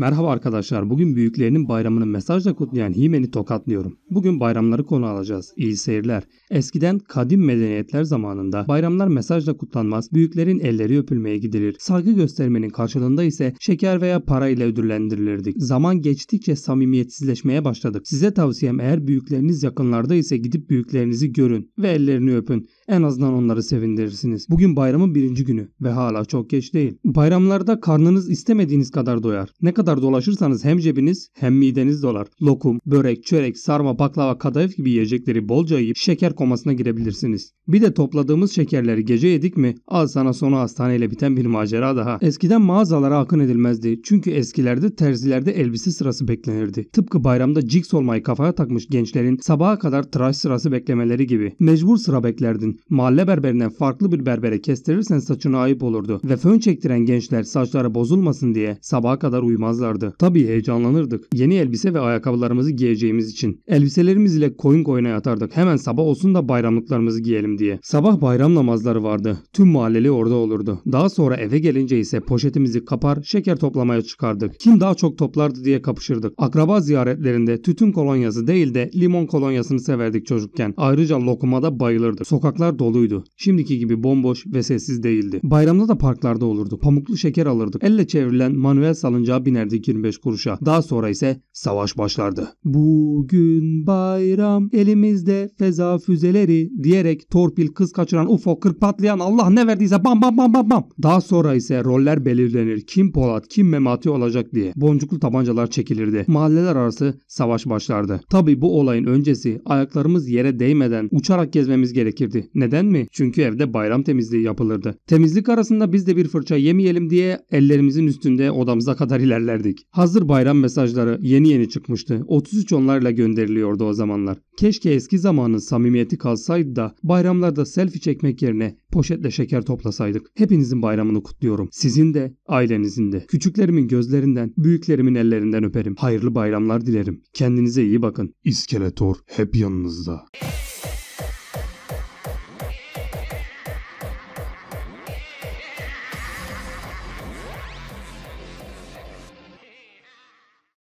Merhaba arkadaşlar. Bugün büyüklerinin bayramını mesajla kutlayan Himen'i tokatlıyorum. Bugün bayramları konu alacağız. İyi seyirler. Eskiden kadim medeniyetler zamanında bayramlar mesajla kutlanmaz, büyüklerin elleri öpülmeye gidilir. Saygı göstermenin karşılığında ise şeker veya para ile ödüllendirilirdik. Zaman geçtikçe samimiyetsizleşmeye başladık. Size tavsiyem eğer büyükleriniz yakınlarda ise gidip büyüklerinizi görün ve ellerini öpün. En azından onları sevindirirsiniz. Bugün bayramın birinci günü ve hala çok geç değil. Bayramlarda karnınız istemediğiniz kadar doyar. Ne kadar dolaşırsanız hem cebiniz hem mideniz dolar. Lokum, börek, çörek, sarma, baklava, kadayıf gibi yiyecekleri bolca yiyip şeker komasına girebilirsiniz. Bir de topladığımız şekerleri gece yedik mi al sana sonu hastaneyle biten bir macera daha. Eskiden mağazalara akın edilmezdi. Çünkü eskilerde terzilerde elbise sırası beklenirdi. Tıpkı bayramda ciks olmayı kafaya takmış gençlerin sabaha kadar tıraş sırası beklemeleri gibi. Mecbur sıra beklerdin mahalle berberinden farklı bir berbere kestirirsen saçına ayıp olurdu ve fön çektiren gençler saçları bozulmasın diye sabaha kadar uyumazlardı. Tabii heyecanlanırdık. Yeni elbise ve ayakkabılarımızı giyeceğimiz için. Elbiselerimiz ile koyun koyuna yatardık. Hemen sabah olsun da bayramlıklarımızı giyelim diye. Sabah bayram namazları vardı. Tüm mahalleli orada olurdu. Daha sonra eve gelince ise poşetimizi kapar, şeker toplamaya çıkardık. Kim daha çok toplardı diye kapışırdık. Akraba ziyaretlerinde tütün kolonyası değil de limon kolonyasını severdik çocukken. Ayrıca lokumada bayılırdık. Sokaklar parklar doluydu. Şimdiki gibi bomboş ve sessiz değildi. Bayramda da parklarda olurdu. Pamuklu şeker alırdık. Elle çevrilen manuel salıncağa binerdik 25 kuruşa. Daha sonra ise savaş başlardı. Bugün bayram elimizde feza füzeleri diyerek torpil kız kaçıran UFO kır patlayan Allah ne verdiyse bam bam bam bam bam. Daha sonra ise roller belirlenir. Kim Polat kim Memati olacak diye. Boncuklu tabancalar çekilirdi. Mahalleler arası savaş başlardı. Tabi bu olayın öncesi ayaklarımız yere değmeden uçarak gezmemiz gerekirdi. Neden mi? Çünkü evde bayram temizliği yapılırdı. Temizlik arasında biz de bir fırça yemeyelim diye ellerimizin üstünde odamıza kadar ilerlerdik. Hazır bayram mesajları yeni yeni çıkmıştı. 33 onlarla gönderiliyordu o zamanlar. Keşke eski zamanın samimiyeti kalsaydı da bayramlarda selfie çekmek yerine poşetle şeker toplasaydık. Hepinizin bayramını kutluyorum. Sizin de, ailenizin de. Küçüklerimin gözlerinden, büyüklerimin ellerinden öperim. Hayırlı bayramlar dilerim. Kendinize iyi bakın. İskeletor hep yanınızda.